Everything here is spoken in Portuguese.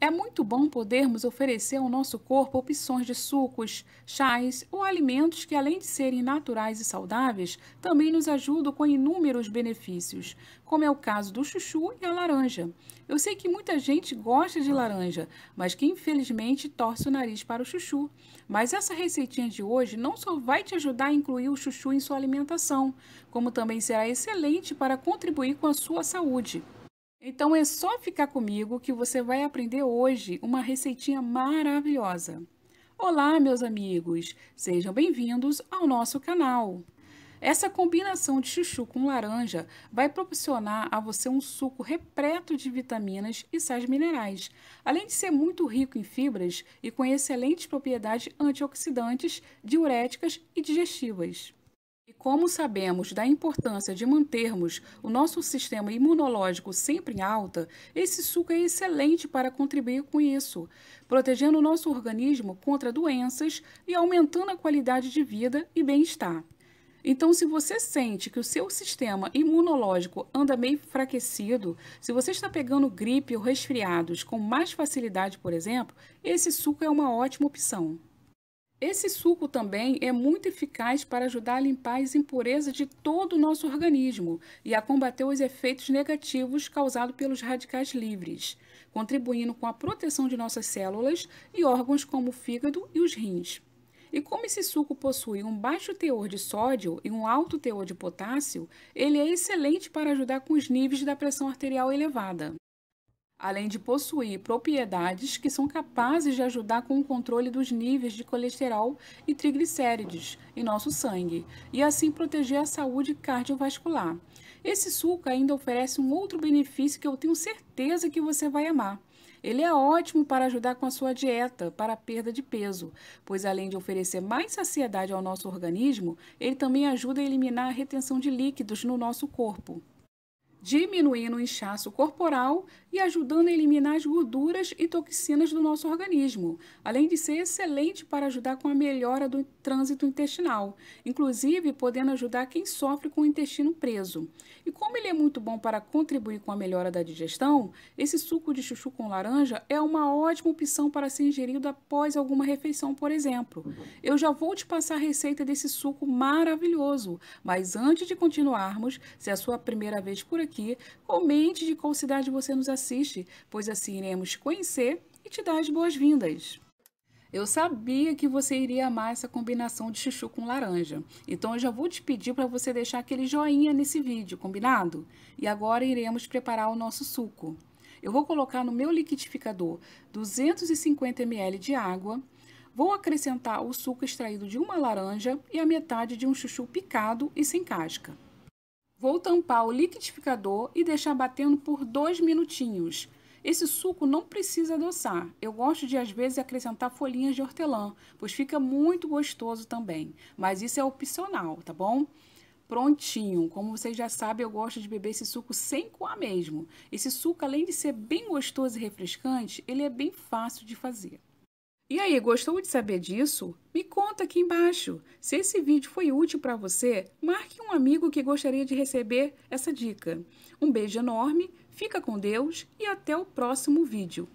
É muito bom podermos oferecer ao nosso corpo opções de sucos, chás ou alimentos que, além de serem naturais e saudáveis, também nos ajudam com inúmeros benefícios, como é o caso do chuchu e a laranja. Eu sei que muita gente gosta de laranja, mas que infelizmente torce o nariz para o chuchu. Mas essa receitinha de hoje não só vai te ajudar a incluir o chuchu em sua alimentação, como também será excelente para contribuir com a sua saúde. Então é só ficar comigo que você vai aprender hoje uma receitinha maravilhosa. Olá, meus amigos! Sejam bem-vindos ao nosso canal. Essa combinação de chuchu com laranja vai proporcionar a você um suco repleto de vitaminas e sais minerais, além de ser muito rico em fibras e com excelentes propriedades antioxidantes, diuréticas e digestivas. E como sabemos da importância de mantermos o nosso sistema imunológico sempre em alta, esse suco é excelente para contribuir com isso, protegendo o nosso organismo contra doenças e aumentando a qualidade de vida e bem-estar. Então, se você sente que o seu sistema imunológico anda meio enfraquecido, se você está pegando gripe ou resfriados com mais facilidade, por exemplo, esse suco é uma ótima opção. Esse suco também é muito eficaz para ajudar a limpar as impurezas de todo o nosso organismo e a combater os efeitos negativos causados pelos radicais livres, contribuindo com a proteção de nossas células e órgãos como o fígado e os rins. E como esse suco possui um baixo teor de sódio e um alto teor de potássio, ele é excelente para ajudar com os níveis da pressão arterial elevada além de possuir propriedades que são capazes de ajudar com o controle dos níveis de colesterol e triglicérides em nosso sangue e assim proteger a saúde cardiovascular. Esse suco ainda oferece um outro benefício que eu tenho certeza que você vai amar. Ele é ótimo para ajudar com a sua dieta, para a perda de peso, pois além de oferecer mais saciedade ao nosso organismo, ele também ajuda a eliminar a retenção de líquidos no nosso corpo diminuindo o inchaço corporal e ajudando a eliminar as gorduras e toxinas do nosso organismo, além de ser excelente para ajudar com a melhora do trânsito intestinal, inclusive podendo ajudar quem sofre com o intestino preso. E como ele é muito bom para contribuir com a melhora da digestão, esse suco de chuchu com laranja é uma ótima opção para ser ingerido após alguma refeição, por exemplo. Eu já vou te passar a receita desse suco maravilhoso, mas antes de continuarmos, se é a sua primeira vez por aqui, aqui, comente de qual cidade você nos assiste, pois assim iremos conhecer e te dar as boas-vindas. Eu sabia que você iria amar essa combinação de chuchu com laranja. Então eu já vou te pedir para você deixar aquele joinha nesse vídeo, combinado? E agora iremos preparar o nosso suco. Eu vou colocar no meu liquidificador 250 ml de água. Vou acrescentar o suco extraído de uma laranja e a metade de um chuchu picado e sem casca. Vou tampar o liquidificador e deixar batendo por dois minutinhos. Esse suco não precisa adoçar. Eu gosto de, às vezes, acrescentar folhinhas de hortelã, pois fica muito gostoso também. Mas isso é opcional, tá bom? Prontinho. Como vocês já sabem, eu gosto de beber esse suco sem coar mesmo. Esse suco, além de ser bem gostoso e refrescante, ele é bem fácil de fazer. E aí, gostou de saber disso? Me conta aqui embaixo. Se esse vídeo foi útil para você, marque um amigo que gostaria de receber essa dica. Um beijo enorme, fica com Deus e até o próximo vídeo.